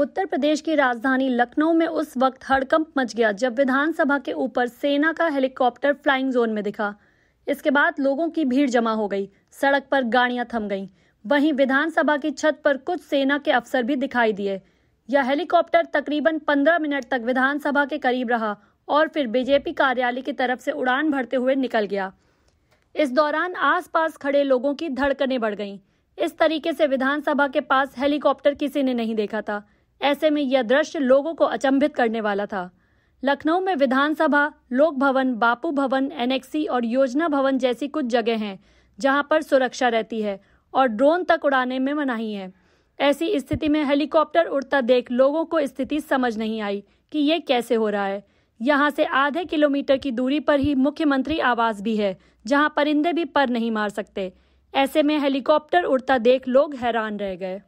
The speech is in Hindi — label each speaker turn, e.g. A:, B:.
A: उत्तर प्रदेश की राजधानी लखनऊ में उस वक्त हड़कंप मच गया जब विधानसभा के ऊपर सेना का हेलीकॉप्टर फ्लाइंग जोन में दिखा इसके बाद लोगों की भीड़ जमा हो गई सड़क पर गाड़ियां थम गईं वहीं विधानसभा की छत पर कुछ सेना के अफसर भी दिखाई दिए यह हेलीकॉप्टर तकरीबन पंद्रह मिनट तक विधानसभा के करीब रहा और फिर बीजेपी कार्यालय की तरफ से उड़ान भरते हुए निकल गया इस दौरान आसपास खड़े लोगों की धड़कने बढ़ गईं इस तरीके से विधानसभा के पास हेलीकॉप्टर किसी ने नहीं देखा था ऐसे में यह दृश्य लोगों को अचंभित करने वाला था लखनऊ में विधानसभा लोक भवन बापू भवन एनएक्सी और योजना भवन जैसी कुछ जगह हैं जहां पर सुरक्षा रहती है और ड्रोन तक उड़ाने में मनाही है ऐसी स्थिति में हेलीकॉप्टर उड़ता देख लोगों को स्थिति समझ नहीं आई कि ये कैसे हो रहा है यहाँ से आधे किलोमीटर की दूरी पर ही मुख्यमंत्री आवास भी है जहाँ परिंदे भी पर नहीं मार सकते ऐसे में हेलीकॉप्टर उड़ता देख लोग हैरान रह गए